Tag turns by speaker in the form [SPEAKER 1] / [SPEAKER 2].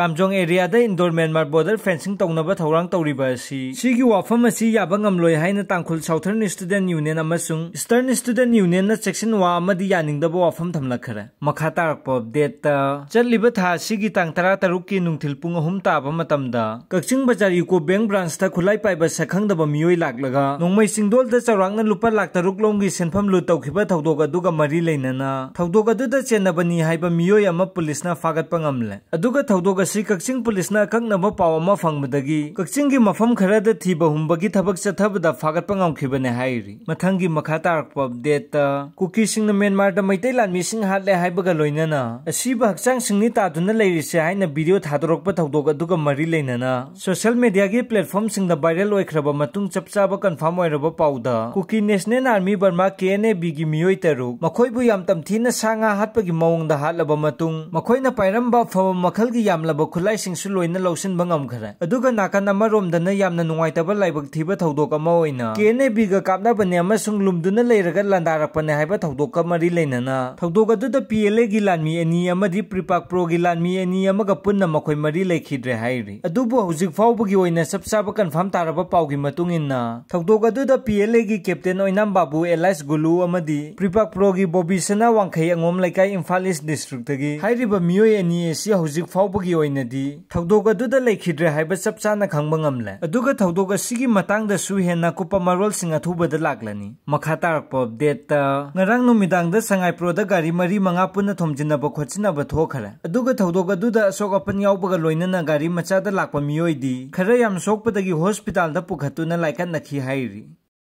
[SPEAKER 1] Kamjong area দে Indo Myanmar border fencing টংনাবা থৌরাং টরিবা সি সিগি ওয়াফামসি ইয়াবাংগম লয় হাইনা তাংখুল সাউদার্ন স্টুডেন্ট ইউনিয়ন নামাসুং ইস্টার্ন স্টুডেন্ট ইউনিয়ন না সেকশন ওয়া মদি ইয়ানিং দব ওয়াফাম থমলা খরা মখাতা পপ ডেত চলিবথা সিগি তাংতারা তা রুকি নুং থিলপুং হামতাবামতামদা কাচিং বাজার ইউকো ব্যাংক ব্রাঞ্চ তা খুলাই পাইবা সখং দব মিয়ো লাখ লাগা নংমেই সিংডল দে চরাংনা লুপা লাখ তা রুকলং গি সেনফম লুতৌ কিবা থৌদোগা দুগা মরি লয় না থৌদোগা দ দে চেনাবনি হাইবা মিয়ো ইয়াম পুলিশ না ফাগত পংগমলে Aduga thaudog ꯑꯁꯤ ꯀꯛꯆꯤꯡ ꯄꯨꯂꯤꯁꯅ ꯑꯀꯛꯅꯕ ꯄꯥꯎ ꯑꯃ ꯐꯪꯕꯗꯒꯤ ꯀꯛꯆꯤꯡꯒꯤ ꯃꯐꯝ ꯈꯔꯗ ꯊꯤꯕ ꯍꯨꯝꯕꯒꯤ ꯊꯕꯛ ꯆꯠꯊꯕꯗ ꯐꯥꯒꯠꯄ ꯉꯝꯈꯤꯕꯅꯦ ꯍꯥꯏꯔꯤ ꯃꯊꯪꯒꯤ ꯃꯈꯥ ꯇꯥꯔꯛꯄ ꯑꯞꯗꯦꯠꯇ ꯀꯨꯀꯤꯁꯤꯡꯅ ꯃ꯭ꯌꯥꯟꯃꯥꯔꯗ ꯃꯩꯇꯩ ꯂꯥꯟꯃꯤꯁꯤꯡ ꯍꯥꯠꯂꯦ ꯍꯥꯏꯕꯒ ꯂꯣꯏꯅꯅ ꯑꯁꯤꯕ ꯍꯛꯆꯥꯡꯁꯤꯡꯅꯤ ꯇꯥꯗꯨꯅ ꯂꯩꯔꯤꯁꯦ ꯍꯥꯏꯅ ꯚꯤꯗꯤꯑꯣ ꯊꯥꯗꯣꯔꯛꯄ ꯊꯧꯗꯣꯛ ꯑꯗꯨꯒ ꯃꯔꯤ ꯂꯩꯅꯅ ꯁꯣꯁꯤꯌꯦꯜ ꯃꯦꯗꯤꯌꯥꯒꯤ ꯄ꯭ꯂꯦꯠꯐꯣꯔꯝꯁꯤꯡꯗ ꯚꯥꯏꯔꯦꯜ ꯑꯣꯏꯈ꯭ꯔꯕ ꯃꯇꯨꯡ ꯆꯞ ꯆꯥꯕ ꯀꯟꯐꯥꯔꯝ ꯑꯣꯏꯔꯕ ꯄꯥꯎꯗ ꯀꯨꯀꯤ national army Burma K N A B की मई तरुक मखोबू यम तमथीना सा हाथ की मौंग हाथ मखोन पायरब फव मखल की ꯌꯥꯗꯕ ꯈꯨꯠꯂꯥꯏꯁꯤꯡꯁꯨ ꯂꯣꯏꯅ ꯂꯧꯁꯤꯟꯕ ꯉꯝꯈ꯭ꯔꯦ ꯑꯗꯨꯒ ꯅꯥꯀꯟ ꯑꯃꯔꯣꯝꯗꯅ ꯌꯥꯝꯅ ꯅꯨꯡꯉꯥꯏꯇꯕ ꯂꯥꯏꯕꯛ ꯊꯤꯕ ꯊꯧꯗꯣꯛ ꯑꯃ ꯑꯣꯏꯅ ꯀꯦ ꯑꯦꯟ ꯑꯦ ꯕꯤꯒ ꯀꯥꯞꯅꯕꯅꯦ ꯑꯃꯁꯨꯡ ꯂꯨꯝꯗꯨꯅ ꯂꯩꯔꯒ ꯂꯥꯟꯗꯥꯔꯛꯄꯅꯦ ꯍꯥꯏꯕ ꯊꯧꯗꯣꯛꯀ ꯃꯔꯤ ꯂꯩꯅꯅ ꯊꯧꯗꯣꯛ ꯑꯗꯨꯗ ꯄꯤ ꯑꯦꯜ ꯑꯦꯒꯤ ꯂꯥꯟꯃꯤ ꯑꯅꯤ ꯑꯃꯗꯤ ꯄ꯭ꯔꯤꯄꯥꯛ ꯄ꯭ꯔꯣꯒꯤ ꯂꯥꯟꯃꯤ ꯑꯅꯤ ꯑꯃꯒ ꯄꯨꯟꯅ ꯃꯈꯣꯏ ꯃꯔꯤ ꯂꯩꯈꯤꯗ꯭ꯔꯦ ꯍꯥꯏꯔꯤ ꯑꯗꯨꯕꯨ ꯍꯧꯖꯤꯛ ꯐꯥꯎꯕꯒꯤ ꯑꯣꯏꯅ ꯆꯞ ꯆꯥꯕ ꯀꯟꯐꯥꯔꯝ ꯇꯥꯔꯕ ꯄꯥꯎꯒꯤ ꯃꯇꯨꯡ ꯏꯟꯅ ꯊꯧꯗꯣꯛ ꯑꯗꯨꯗ ꯄꯤ ꯑꯦꯜ ꯑꯦꯒꯤ ꯀꯦꯞꯇꯦꯟ ꯑꯣꯏꯅꯥꯝꯕꯥꯕꯨ ꯑꯦꯂꯥꯏꯁ ꯒꯨꯂꯨ ꯑꯃꯗꯤ ꯄ꯭ꯔꯤꯄꯥꯛ ꯄ꯭ꯔꯣꯒꯤ ꯕꯣꯕꯤꯁꯅꯥ ꯋꯥꯡꯈꯩ ꯑꯉꯣꯝ ꯂꯩꯀꯥꯏ ꯏꯝꯐꯥꯜ ꯏꯁ ꯗꯤꯁꯇ꯭ꯔꯤꯛꯇꯒꯤ ꯍꯥꯏꯔꯤꯕ ꯃꯤꯑꯣꯏ ꯑꯅꯤ ꯑꯁꯤ ꯍꯧꯖꯤꯛ ꯐꯥꯎꯕꯒꯤ ꯑꯣꯏꯅ ꯑꯣꯏꯅꯗꯤ ꯊꯧꯗꯣꯛ ꯑꯗꯨꯗ ꯂꯩꯈꯤꯗ꯭ꯔꯦ ꯍꯥꯏꯕ ꯆꯞ ꯆꯥꯅ ꯈꯪꯕ ꯉꯝꯂꯦ ꯑꯗꯨꯒ ꯊꯧꯗꯣꯛ ꯑꯁꯤꯒꯤ ꯃꯇꯥꯡꯗꯁꯨ ꯍꯦꯟꯅ ꯀꯨꯞꯄ ꯃꯔꯣꯜꯁꯤꯡ ꯑꯊꯨꯕꯗ ꯂꯥꯛꯂꯅꯤ ꯃꯈꯥ ꯇꯥꯔꯛꯄ ꯑꯞꯗꯦꯠꯇ ꯉꯔꯥꯡ ꯅꯨꯃꯤꯗꯥꯡꯗ ꯁꯉꯥꯏꯄ꯭ꯔꯣꯗ ꯒꯥꯔꯤ ꯃꯔꯤ ꯃꯉꯥ ꯄꯨꯟꯅ ꯊꯣꯝꯖꯤꯟꯅꯕ ꯈꯣꯠꯆꯤꯟꯅꯕ ꯊꯣꯛꯈ꯭ꯔꯦ ꯑꯗꯨꯒ ꯊꯧꯗꯣꯛ ꯑꯗꯨꯗ ꯑꯁꯣꯛ ꯑꯄꯟ ꯌꯥꯎꯕꯒ ꯂꯣꯏꯅꯅ ꯒꯥꯔꯤ ꯃꯆꯥꯗ ꯂꯥꯛꯄ ꯃꯤꯑꯣꯏꯗꯤ ꯈꯔ ꯌꯥꯝ ꯁꯣꯛꯄꯗꯒꯤ ꯍꯣꯁꯄꯤꯇꯥꯜꯗ ꯄꯨꯈꯠꯇꯨꯅ ꯂꯥꯏꯀꯠꯅꯈꯤ ꯍꯥꯏꯔꯤ